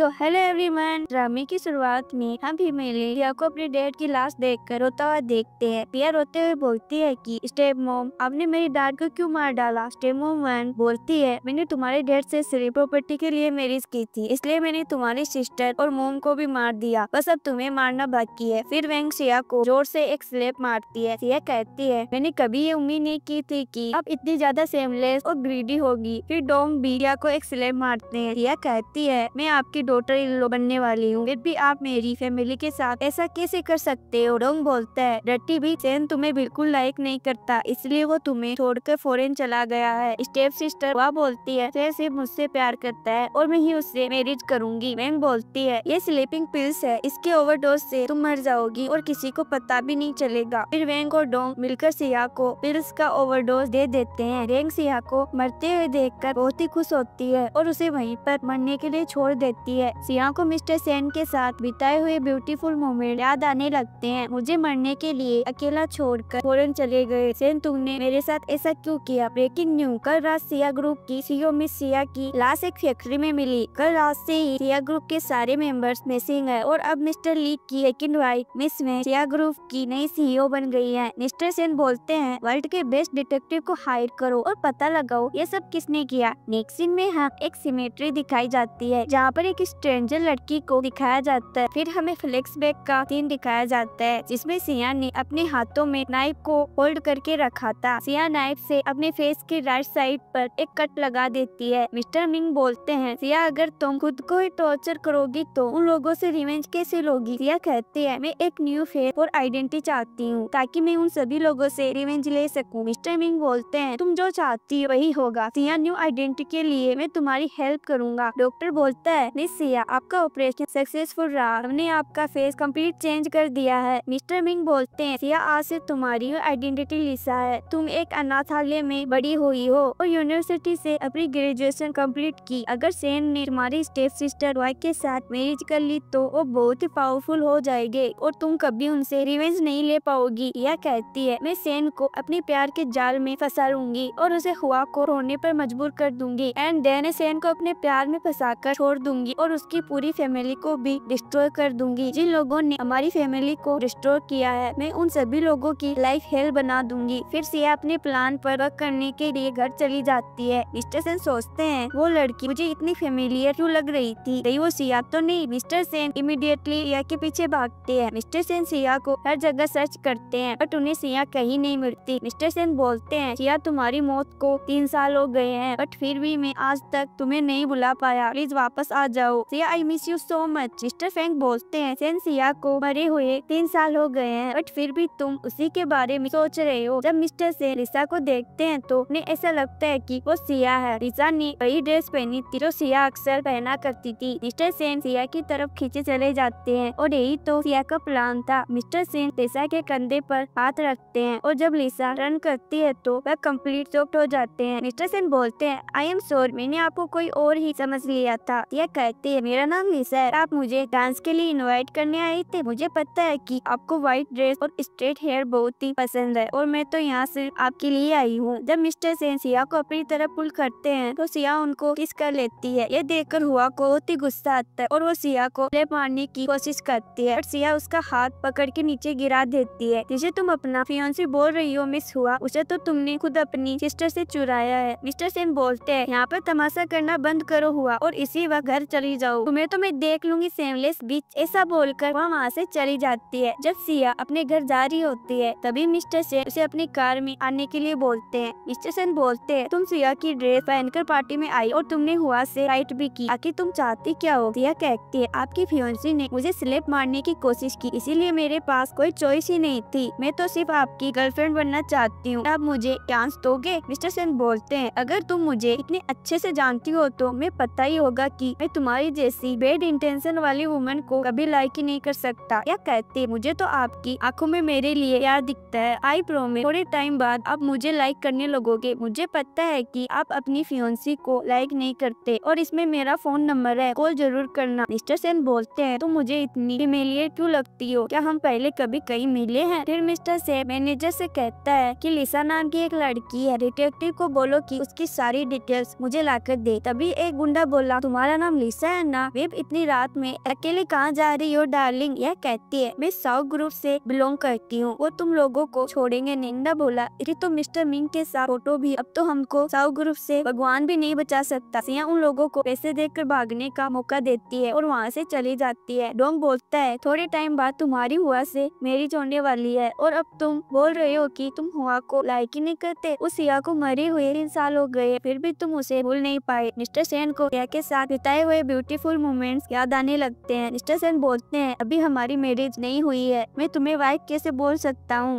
so hello everyone ड्रामे की शुरुआत में हम भी मेरे पिया को अपने डैड की लाश देखकर रोता हुआ देखते हैं पिया रोते हुए बोलती है कि स्टेप मोम आपने मेरी डैड को क्यों मार डाला स्टेप मोम वन बोलती है मैंने तुम्हारे डैड से सिर्फ प्रॉपर्टी के लिए मैरिज की थी इसलिए मैंने तुम्हारी सिस्टर और मोम को भी मार दिया बस अब तुम्हे मारना बाकी है फिर वेंग सिया को जोर से एक स्लेप मारती है सिया कहती है मैंने कभी ये उम्मीद नहीं की थी कि अब इतनी ज्यादा सेमलेस और ग्रीडी होगी फिर डोंग भी को एक स्लेप मारते हैं सिया कहती है मैं आपकी डॉटर इन लो बनने वाली हूँ फिर भी आप मेरी फैमिली के साथ ऐसा कैसे कर सकते हो रोंग बोलता है रट्टी भी चैन तुम्हें बिल्कुल लाइक नहीं करता इसलिए वो तुम्हें छोड़कर फॉरेन चला गया है स्टेप सिस्टर वह बोलती है सैन सिर्फ मुझसे प्यार करता है और मैं ही उससे मैरिज करूंगी मैंग बोलती है ये स्लीपिंग पिल्स है इसके डोज से तुम मर जाओगी और किसी को पता भी नहीं चलेगा फिर वेंग और डोंग मिलकर सिया को पिल्स का ओवरडोज दे देते हैं वेंग सिया को मरते हुए देखकर बहुत ही खुश होती है और उसे वहीं पर मरने के लिए छोड़ देती है है सिया को मिस्टर सेन के साथ बिताए हुए ब्यूटीफुल मोमेंट याद आने लगते हैं मुझे मरने के लिए अकेला छोड़कर फौरन चले गए सेन तुमने मेरे साथ ऐसा क्यों किया ब्रेकिंग न्यूज कल रात सिया ग्रुप की सीओ मिस सिया की लाश एक फैक्ट्री में मिली कल रात से ही सिया ग्रुप के सारे मेंबर्स मिसिंग है और अब मिस्टर ली की सेकेंड वाइफ मिस में सिया ग्रुप की नई सीईओ बन गई है मिस्टर सेन बोलते हैं वर्ल्ड के बेस्ट डिटेक्टिव को हायर करो और पता लगाओ ये सब किसने किया नेक्स्ट में हम हाँ एक सिमेट्री दिखाई जाती है जहाँ पर एक एक स्ट्रेंजर लड़की को दिखाया जाता है फिर हमें फ्लेक्स बैग का सीन दिखाया जाता है जिसमे सिया ने अपने हाथों में नाइफ को होल्ड करके रखा था सिया नाइफ से अपने फेस के राइट साइड पर एक कट लगा देती है मिस्टर मिंग बोलते हैं सिया अगर तुम खुद को ही टॉर्चर करोगी तो उन लोगों से रिवेंज कैसे लोगी सिया कहती है मैं एक न्यू फेस और आइडेंटिटी चाहती हूँ ताकि मैं उन सभी लोगो ऐसी रिवेंज ले सकूँ मिस्टर मिंग बोलते हैं तुम जो चाहती हो वही होगा सिया न्यू आइडेंटिटी के लिए मैं तुम्हारी हेल्प करूंगा डॉक्टर बोलता है प्रैक्टिस आपका ऑपरेशन सक्सेसफुल रहा हमने आपका फेस कंप्लीट चेंज कर दिया है मिस्टर मिंग बोलते हैं सिया आज से तुम्हारी आइडेंटिटी लिसा है तुम एक अनाथालय में बड़ी हुई हो और यूनिवर्सिटी से अपनी ग्रेजुएशन कंप्लीट की अगर सेन ने तुम्हारी स्टेप सिस्टर वाइफ के साथ मैरिज कर ली तो वो बहुत ही पावरफुल हो जाएगी और तुम कभी उनसे रिवेंज नहीं ले पाओगी यह कहती है मैं सेन को अपने प्यार के जाल में फंसा लूंगी और उसे हुआ को रोने पर मजबूर कर दूंगी एंड देन सेन को अपने प्यार में फंसा कर छोड़ दूंगी और उसकी पूरी फैमिली को भी डिस्ट्रॉय कर दूंगी जिन लोगों ने हमारी फैमिली को डिस्ट्रॉय किया है मैं उन सभी लोगों की लाइफ हेल बना दूंगी फिर सिया अपने प्लान पर वर्क करने के लिए घर चली जाती है मिस्टर सेन सोचते हैं वो लड़की मुझे इतनी फेमिलियर क्यों लग रही थी वो सिया तो नहीं मिस्टर सेन इमिडिएटली सिया के पीछे भागते हैं मिस्टर सेन सिया को हर जगह सर्च करते हैं बट उन्हें सिया कहीं नहीं मिलती मिस्टर सेन बोलते हैं सिया तुम्हारी मौत को तीन साल हो गए हैं बट फिर भी मैं आज तक तुम्हें नहीं बुला पाया प्लीज वापस आ जाओ जाओ Siya I miss you so much mister फैंक बोलते हैं सेन सिया को मरे हुए तीन साल हो गए हैं बट फिर भी तुम उसी के बारे में सोच रहे हो जब मिस्टर सेन रिसा को देखते हैं तो उन्हें ऐसा लगता है कि वो सिया है रिसा ने वही ड्रेस पहनी थी जो सिया अक्सर पहना करती थी मिस्टर सेन सिया की तरफ खींचे चले जाते हैं और यही तो सिया का प्लान था मिस्टर सेन रिसा के कंधे पर हाथ रखते हैं और जब लिसा रन करती है तो वह कंप्लीट चौकट हो जाते हैं मिस्टर सेन बोलते हैं आई एम सोर मैंने आपको कोई और ही समझ लिया था यह कहते सकती है मेरा नाम निशा है आप मुझे डांस के लिए इनवाइट करने आए थे मुझे पता है कि आपको व्हाइट ड्रेस और स्ट्रेट हेयर बहुत ही पसंद है और मैं तो यहाँ सिर्फ आपके लिए आई हूँ जब मिस्टर सेन सिया को अपनी तरफ पुल करते हैं तो सिया उनको किस कर लेती है ये देख कर हुआ को बहुत ही गुस्सा आता है और वो सिया को ले मारने की कोशिश करती है और सिया उसका हाथ पकड़ के नीचे गिरा देती है जिसे तुम अपना फियोन्सी बोल रही हो मिस हुआ उसे तो तुमने खुद अपनी सिस्टर से चुराया है मिस्टर सेन बोलते हैं यहाँ पर तमाशा करना बंद करो हुआ और इसी वक्त घर चली चली जाऊँ तुम्हें तो मैं देख लूंगी सेमलेस बीच ऐसा बोलकर वह वहाँ से चली जाती है जब सिया अपने घर जा रही होती है तभी मिस्टर सेन उसे अपनी कार में आने के लिए बोलते हैं मिस्टर सेन बोलते हैं तुम सिया की ड्रेस पहनकर पार्टी में आई और तुमने हुआ से राइट भी की आखिर तुम चाहती क्या हो सिया कहती है आपकी फियोन्सी ने मुझे स्लेप मारने की कोशिश की इसीलिए मेरे पास कोई चॉइस ही नहीं थी मैं तो सिर्फ आपकी गर्लफ्रेंड बनना चाहती हूँ आप मुझे चांस दोगे मिस्टर सेन बोलते हैं अगर तुम मुझे इतने अच्छे से जानती हो तो मैं पता ही होगा की मैं तुम्हारे हमारी जैसी बेड इंटेंशन वाली वुमेन को कभी लाइक ही नहीं कर सकता या कहते मुझे तो आपकी आंखों में मेरे लिए प्यार दिखता है आई में थोड़े टाइम बाद आप मुझे लाइक करने लगोगे मुझे पता है कि आप अपनी फियोन्सी को लाइक नहीं करते और इसमें मेरा फोन नंबर है कॉल जरूर करना मिस्टर सेन बोलते हैं तो मुझे इतनी हिमेलिएट क्यों लगती हो क्या हम पहले कभी कहीं मिले हैं फिर मिस्टर सेन मैनेजर से कहता है कि लिसा नाम की एक लड़की है डिटेक्टिव को बोलो कि उसकी सारी डिटेल्स मुझे लाकर दे तभी एक गुंडा बोला तुम्हारा नाम लिसा है वे वेब इतनी रात में अकेले कहाँ जा रही हो डार्लिंग यह कहती है मैं साउथ ग्रुप से बिलोंग करती हूँ वो तुम लोगों को छोड़ेंगे निंदा बोला अरे तो मिस्टर मिंग के साथ फोटो भी अब तो हमको साउथ ग्रुप से भगवान भी नहीं बचा सकता सिया उन लोगों को पैसे देकर भागने का मौका देती है और वहाँ से चली जाती है डोंग बोलता है थोड़े टाइम बाद तुम्हारी हुआ से मेरी जोड़ने वाली है और अब तुम बोल रहे हो कि तुम हुआ को लाइक ही नहीं करते उस सिया को मरे हुए तीन साल हो गए फिर भी तुम उसे भूल नहीं पाए मिस्टर सेन को सिया के साथ बिताए हुए ब्यूटीफुल मोमेंट्स याद आने लगते हैं मिस्टर सेन बोलते हैं अभी हमारी मैरिज नहीं हुई है मैं तुम्हें वाइफ कैसे बोल सकता हूँ